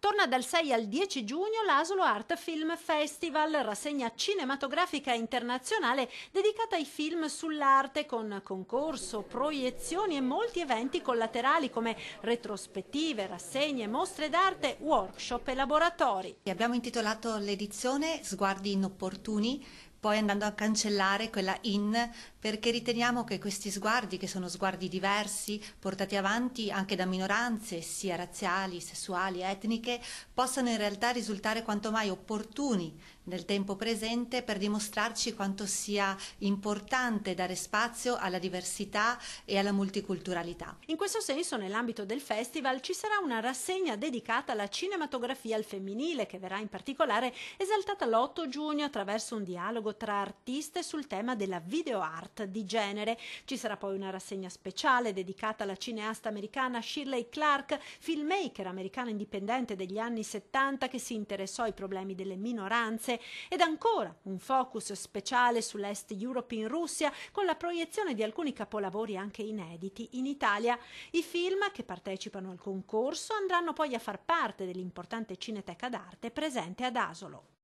Torna dal 6 al 10 giugno l'Asolo Art Film Festival, rassegna cinematografica internazionale dedicata ai film sull'arte con concorso, proiezioni e molti eventi collaterali come retrospettive, rassegne, mostre d'arte, workshop e laboratori. Abbiamo intitolato l'edizione Sguardi inopportuni poi andando a cancellare quella in perché riteniamo che questi sguardi, che sono sguardi diversi, portati avanti anche da minoranze sia razziali, sessuali, etniche, possano in realtà risultare quanto mai opportuni nel tempo presente per dimostrarci quanto sia importante dare spazio alla diversità e alla multiculturalità. In questo senso, nell'ambito del festival ci sarà una rassegna dedicata alla cinematografia al femminile che verrà in particolare esaltata l'8 giugno attraverso un dialogo tra artiste sul tema della video art di genere. Ci sarà poi una rassegna speciale dedicata alla cineasta americana Shirley Clark, filmmaker americana indipendente degli anni 70 che si interessò ai problemi delle minoranze ed ancora un focus speciale sull'Est Europe in Russia con la proiezione di alcuni capolavori anche inediti in Italia. I film che partecipano al concorso andranno poi a far parte dell'importante Cineteca d'arte presente ad Asolo.